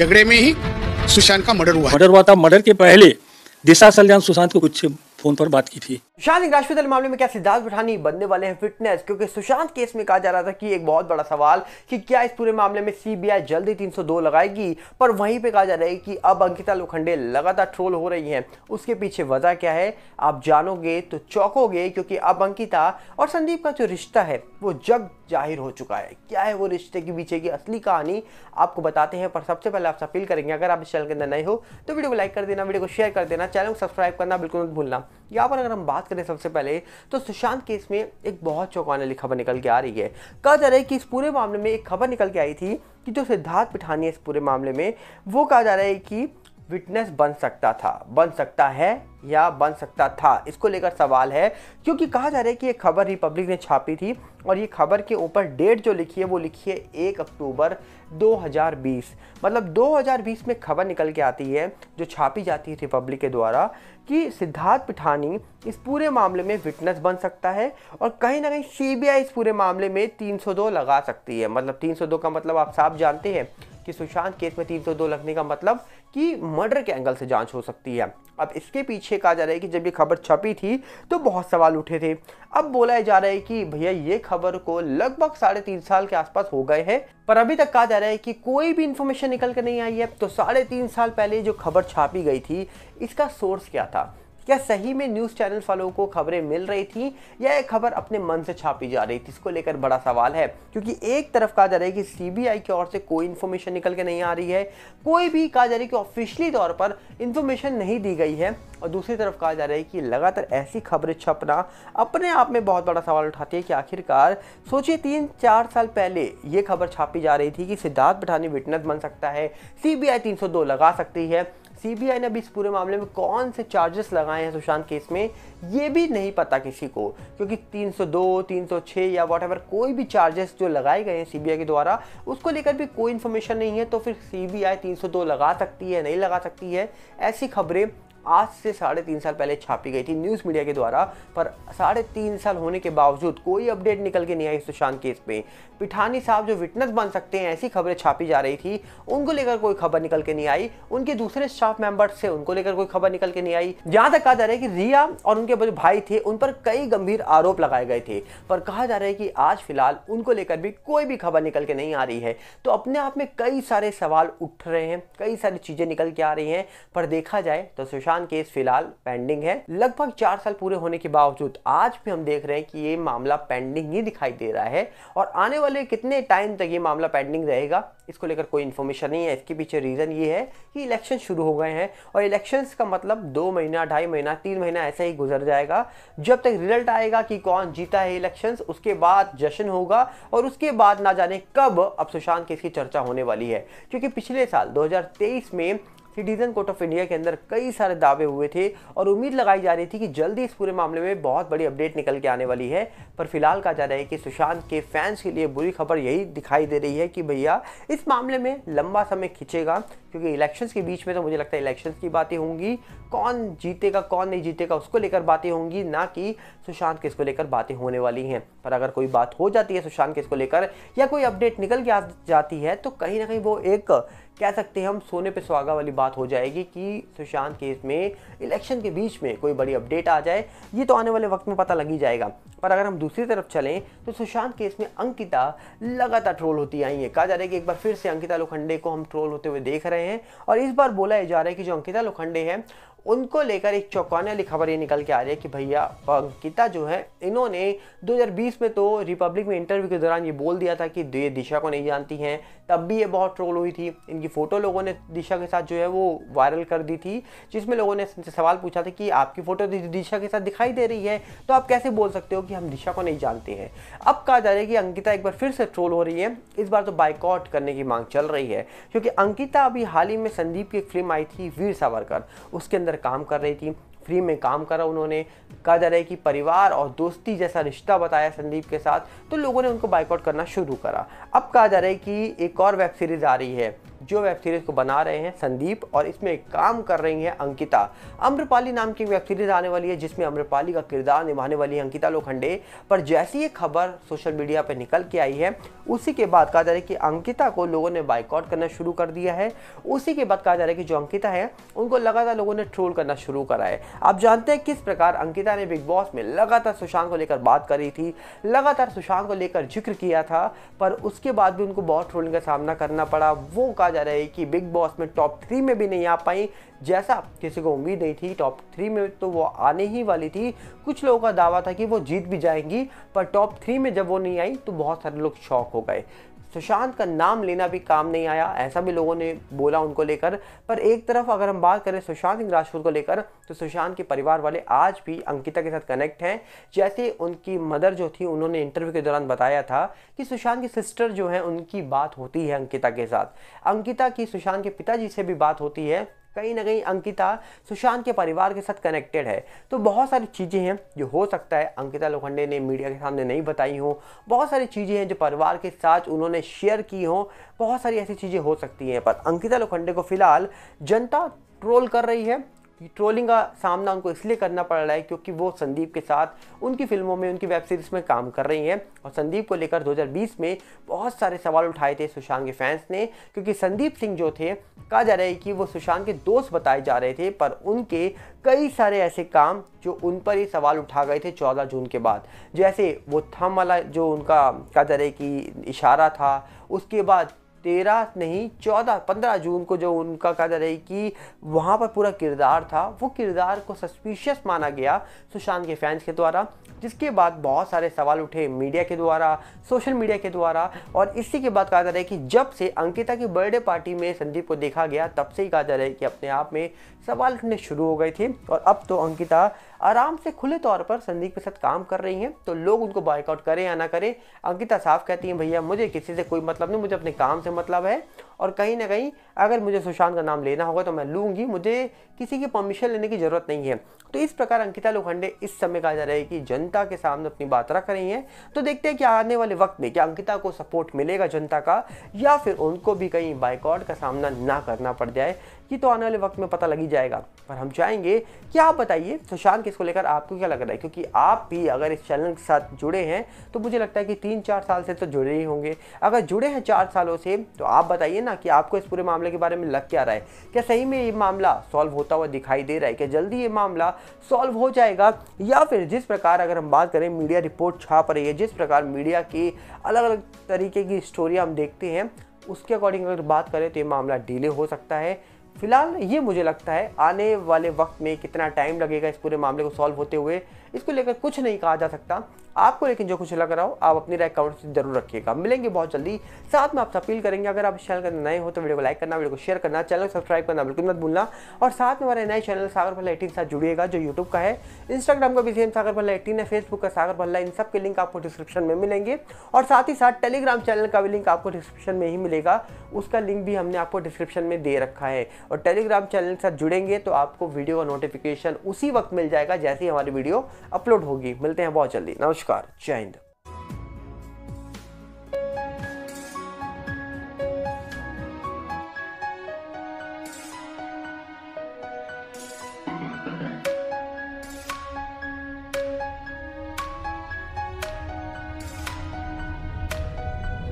झगड़े में ही सुशांत का मर्डर हुआ मर्डर हुआ था मर्डर के पहले दिशा सल्याण सुशांत को कुछ फोन पर बात की थी शाहिद राजपूत मामले में क्या सिद्धार्थ पठानी बनने वाले हैं फिटनेस क्योंकि सुशांत केस में कहा जा रहा था कि एक बहुत बड़ा सवाल कि क्या इस पूरे मामले में सीबीआई जल्दी 302 लगाएगी पर वहीं पे कहा जा रहा है कि अब अंकिता लोखंडे लगातार ट्रोल हो रही हैं उसके पीछे वजह क्या है आप जानोगे तो चौकोगे क्योंकि अब अंकिता और संदीप का जो रिश्ता है वो जग जाहिर हो चुका है क्या है वो रिश्ते के पीछे की असली कहानी आपको बताते हैं पर सबसे पहले आपसे अपील करेंगे अगर आप इस चैनल के अंदर नए हो तो वीडियो को लाइक कर देना वीडियो को शेयर कर देना चैनल को सब्सक्राइब करना बिल्कुल मत भूलना यहाँ पर अगर हम बात करें सबसे पहले तो सुशांत केस में एक बहुत चौंकाने वाली खबर निकल के आ रही है कहा जा रहा है कि इस पूरे मामले में एक खबर निकल के आई थी कि जो सिद्धार्थ पिठानी है इस पूरे मामले में वो कहा जा रहा है कि विटनेस बन सकता था बन सकता है या बन सकता था इसको लेकर सवाल है क्योंकि कहा जा रहा है कि ये खबर रिपब्लिक ने छापी थी और ये खबर के ऊपर डेट जो लिखी है वो लिखी है एक अक्टूबर 2020 मतलब 2020 में खबर निकल के आती है जो छापी जाती है रिपब्लिक के द्वारा कि सिद्धार्थ पिठानी इस पूरे मामले में विटनेस बन सकता है और कहीं ना कहीं सी इस पूरे मामले में 302 लगा सकती है मतलब 302 का मतलब आप साफ जानते हैं कि सुशांत केस में 302 लगने का मतलब कि मर्डर के एंगल से जांच हो सकती है अब इसके पीछे कहा जा रहा है कि जब ये खबर छपी थी तो बहुत सवाल उठे थे अब बोला जा रहा है कि भैया ये खबर को लगभग साढ़े तीन साल के आसपास हो गए हैं पर अभी तक कहा जा रहा है कि कोई भी इंफॉर्मेशन निकल कर नहीं आई है तो साढ़े तीन साल पहले जो खबर छापी गई थी इसका सोर्स क्या था क्या सही में न्यूज़ चैनल वालों को खबरें मिल रही थी या ये खबर अपने मन से छापी जा रही थी इसको लेकर बड़ा सवाल है क्योंकि एक तरफ कहा जा रहा है कि सीबीआई की ओर से कोई इन्फॉर्मेशन निकल के नहीं आ रही है कोई भी कहा जा रहा है कि ऑफिशियली तौर पर इन्फॉर्मेशन नहीं दी गई है और दूसरी तरफ कहा जा रहा है कि लगातार ऐसी खबरें छपना अपने आप में बहुत बड़ा सवाल उठाती है कि आखिरकार सोचिए तीन चार साल पहले ये खबर छापी जा रही थी कि सिद्धार्थ पठानी विटनेस बन सकता है सी बी लगा सकती है सीबीआई ने अभी इस पूरे मामले में कौन से चार्जेस लगाए हैं सुशांत केस में ये भी नहीं पता किसी को क्योंकि 302, 306 या वॉट कोई भी चार्जेस जो लगाए गए हैं सीबीआई के द्वारा उसको लेकर भी कोई इन्फॉर्मेशन नहीं है तो फिर सीबीआई 302 लगा सकती है नहीं लगा सकती है ऐसी खबरें आज से साढ़े तीन साल पहले छापी गई थी न्यूज़ मीडिया के द्वारा पर साढ़े तीन साल होने के बावजूद कोई अपडेट निकल के नहीं आई सुशांत केस पे पिठानी साहब जो विटनेस बन सकते हैं ऐसी खबरें छापी जा रही थी उनको लेकर कोई खबर निकल के नहीं आई उनके दूसरे स्टाफ मेंबर्स से उनको लेकर कोई खबर निकल के नहीं आई जहाँ तक कहा जा रहा है कि रिया और उनके जो भाई थे उन पर कई गंभीर आरोप लगाए गए थे पर कहा जा रहा है कि आज फिलहाल उनको लेकर भी कोई भी खबर निकल के नहीं आ रही है तो अपने आप में कई सारे सवाल उठ रहे हैं कई सारी चीज़ें निकल के आ रही हैं पर देखा जाए तो सुशांत खान केस फिलहाल पेंडिंग है लगभग चार साल पूरे होने के बावजूद आज भी हम देख रहे हैं कि ये मामला पेंडिंग ही दिखाई दे रहा है और आने वाले कितने टाइम तक ये मामला पेंडिंग रहेगा इसको लेकर कोई इन्फॉर्मेशन नहीं है इसके पीछे रीज़न ये है कि इलेक्शन शुरू हो गए हैं और इलेक्शंस का मतलब दो महीना ढाई महीना तीन महीना ऐसा ही गुजर जाएगा जब तक रिजल्ट आएगा कि कौन जीता है इलेक्शंस उसके बाद जश्न होगा और उसके बाद ना जाने कब अब सुशांत केस की चर्चा होने वाली है क्योंकि पिछले साल दो में सिटीजन कोर्ट ऑफ इंडिया के अंदर कई सारे दावे हुए थे और उम्मीद लगाई जा रही थी कि जल्दी इस पूरे मामले में बहुत बड़ी अपडेट निकल के आने वाली है पर फिलहाल कहा जा रहा है कि सुशांत के फैंस के लिए बुरी खबर यही दिखाई दे रही है कि भैया इस मामले में लंबा समय खिंचेगा क्योंकि इलेक्शंस के बीच में तो मुझे लगता है इलेक्शंस की बातें होंगी कौन जीतेगा कौन नहीं जीतेगा उसको लेकर बातें होंगी ना कि सुशांत किस को लेकर बातें होने वाली हैं पर अगर कोई बात हो जाती है सुशांत किस को लेकर या कोई अपडेट निकल के आ जाती है तो कहीं ना कहीं वो एक कह सकते हैं हम सोने पे सुहागा वाली बात हो जाएगी कि सुशांत केस में इलेक्शन के बीच में कोई बड़ी अपडेट आ जाए ये तो आने वाले वक्त में पता लग ही जाएगा पर अगर हम दूसरी तरफ चलें तो सुशांत केस में अंकिता लगातार ट्रोल होती आई है कहा जा रहा है कि एक बार फिर से अंकिता लोखंडे को हम ट्रोल होते हुए देख रहे रहे हैं और इस बार बोला जा रहा है कि जो अंकिता लोखंडे है उनको लेकर एक चौंकाने वाली खबर ये निकल के आ रही है कि भैया अंकिता जो है इन्होंने 2020 में तो रिपब्लिक में इंटरव्यू के दौरान ये बोल दिया था कि ये दिशा को नहीं जानती हैं तब भी ये बहुत ट्रोल हुई थी इनकी फ़ोटो लोगों ने दिशा के साथ जो है वो वायरल कर दी थी जिसमें लोगों ने इनसे सवाल पूछा था कि आपकी फ़ोटो दिशा के साथ दिखाई दे रही है तो आप कैसे बोल सकते हो कि हम दिशा को नहीं जानते हैं अब कहा जा रहा है कि अंकिता एक बार फिर से ट्रोल हो रही है इस बार तो बाइकआउट करने की मांग चल रही है क्योंकि अंकिता अभी हाल ही में संदीप की एक फिल्म आई थी वीर सावरकर उसके अंदर अंदर काम कर रही थी फ्री में काम करा उन्होंने कहा जा रहा है कि परिवार और दोस्ती जैसा रिश्ता बताया संदीप के साथ तो लोगों ने उनको बाइकआउट करना शुरू करा अब कहा जा रहा है कि एक और वेब सीरीज़ आ रही है जो वेब सीरीज़ को बना रहे हैं संदीप और इसमें काम कर रही हैं अंकिता अम्रपाली नाम की वेब सीरीज़ आने वाली है जिसमें अम्रपाली का किरदार निभाने वाली है अंकिता लोखंडे पर जैसी ये खबर सोशल मीडिया पर निकल के आई है उसी के बाद कहा जा रहा है कि अंकिता को लोगों ने बाइकआउट करना शुरू कर दिया है उसी के बाद कहा जा रहा है कि जो अंकिता है उनको लगातार लोगों ने ट्रोल करना शुरू करा है आप जानते हैं किस प्रकार अंकिता ने बिग बॉस में लगातार सुशांत को लेकर बात करी थी लगातार सुशांत को लेकर जिक्र किया था पर उसके बाद भी उनको बहुत ट्रोलिंग का सामना करना पड़ा वो कहा कहा जा रहा है कि बिग बॉस में टॉप थ्री में भी नहीं आ पाई जैसा किसी को उम्मीद नहीं थी टॉप थ्री में तो वो आने ही वाली थी कुछ लोगों का दावा था कि वो जीत भी जाएंगी पर टॉप थ्री में जब वो नहीं आई तो बहुत सारे लोग शौक हो गए सुशांत का नाम लेना भी काम नहीं आया ऐसा भी लोगों ने बोला उनको लेकर पर एक तरफ अगर हम बात करें सुशांत सिंह राजपूत को लेकर तो सुशांत के परिवार वाले आज भी अंकिता के साथ कनेक्ट हैं जैसे उनकी मदर जो थी उन्होंने इंटरव्यू के दौरान बताया था कि सुशांत की सिस्टर जो हैं उनकी बात होती है अंकिता के साथ अंकिता की सुशांत के पिताजी से भी बात होती है कहीं ना कहीं अंकिता सुशांत के परिवार के साथ कनेक्टेड है तो बहुत सारी चीज़ें हैं जो हो सकता है अंकिता लोखंडे ने मीडिया के सामने नहीं बताई हों बहुत सारी चीज़ें हैं जो परिवार के साथ उन्होंने शेयर की हों बहुत सारी ऐसी चीज़ें हो सकती हैं पर अंकिता लोखंडे को फिलहाल जनता ट्रोल कर रही है ट्रोलिंग का सामना उनको इसलिए करना पड़ रहा है क्योंकि वो संदीप के साथ उनकी फिल्मों में उनकी वेब सीरीज़ में काम कर रही हैं और संदीप को लेकर 2020 में बहुत सारे सवाल उठाए थे सुशांत के फैंस ने क्योंकि संदीप सिंह जो थे कहा जा रहा है कि वो सुशांत के दोस्त बताए जा रहे थे पर उनके कई सारे ऐसे काम जो उन पर ही सवाल उठा गए थे 14 जून के बाद जैसे वो थम वाला जो उनका कहा जा रहा है कि इशारा था उसके बाद तेरह नहीं चौदह पंद्रह जून को जो उनका कहा जा रहा है कि वहाँ पर पूरा किरदार था वो किरदार को सस्पिशियस माना गया सुशांत के फैंस के द्वारा जिसके बाद बहुत सारे सवाल उठे मीडिया के द्वारा सोशल मीडिया के द्वारा और इसी के बाद कहा जा रहा है कि जब से अंकिता की बर्थडे पार्टी में संदीप को देखा गया तब से ही कहा जा रहा है कि अपने आप में सवाल उठने शुरू हो गए थे और अब तो अंकिता आराम से खुले तौर पर संदीप के साथ काम कर रही हैं तो लोग उनको बाइकआउट करें या ना करें अंकिता साफ कहती हैं भैया मुझे किसी से कोई मतलब नहीं मुझे अपने काम से से मतलब है और कहीं ना कहीं अगर मुझे सुशांत का नाम लेना होगा तो मैं लूँगी मुझे किसी की परमिशन लेने की ज़रूरत नहीं है तो इस प्रकार अंकिता लोखंडे इस समय कहा जा रहा है कि जनता के सामने अपनी बात रख रही हैं तो देखते हैं कि आने वाले वक्त में क्या अंकिता को सपोर्ट मिलेगा जनता का या फिर उनको भी कहीं बाइकआउट का सामना ना करना पड़ जाए ये तो आने वाले वक्त में पता लगी जाएगा पर हम चाहेंगे कि आप बताइए सुशांत किसको लेकर आपको क्या लग रहा है क्योंकि आप भी अगर इस चैनल के साथ जुड़े हैं तो मुझे लगता है कि तीन चार साल से तो जुड़े ही होंगे अगर जुड़े हैं चार सालों से तो आप बताइए ना कि आपको इस पूरे मामले के बारे में लग क्या रहा है क्या सही में ये मामला सॉल्व होता हुआ दिखाई दे रहा है क्या जल्दी ये मामला सॉल्व हो जाएगा या फिर जिस प्रकार अगर हम बात करें मीडिया रिपोर्ट छाप रही है जिस प्रकार मीडिया की अलग अलग तरीके की स्टोरी हम देखते हैं उसके अकॉर्डिंग अगर बात करें तो ये मामला डिले हो सकता है फिलहाल ये मुझे लगता है आने वाले वक्त में कितना टाइम लगेगा इस पूरे मामले को सॉल्व होते हुए इसको लेकर कुछ नहीं कहा जा सकता आपको लेकिन जो कुछ लग रहा हो आप अपनी राय कमेंट जरूर रखिएगा मिलेंगे बहुत जल्दी साथ में आपसे अपील करेंगे अगर आप चैनल पर नए हो तो वीडियो को लाइक करना वीडियो को शेयर करना चैनल को सब्सक्राइब करना बिल्कुल मत भूलना और साथ में हमारे नए चैनल सागर भल्ला एटीन साथ जुड़िएगा जो यूट्यूब का है इंस्टाग्राम का भी सेम सागर भल्ला एटीन है फेसबुक का सागर भल्ला इन सबके लिंक आपको डिस्क्रिप्शन में मिलेंगे और साथ ही साथ टेलीग्राम चैनल का भी लिंक आपको डिस्क्रिप्शन में ही मिलेगा उसका लिंक भी हमने आपको डिस्क्रिप्शन में दे रखा है और टेलीग्राम चैनल के साथ जुड़ेंगे तो आपको वीडियो का नोटिफिकेशन उसी वक्त मिल जाएगा जैसे ही हमारी वीडियो अपलोड होगी मिलते हैं बहुत जल्दी नमस्कार नमस्कार जय हिंद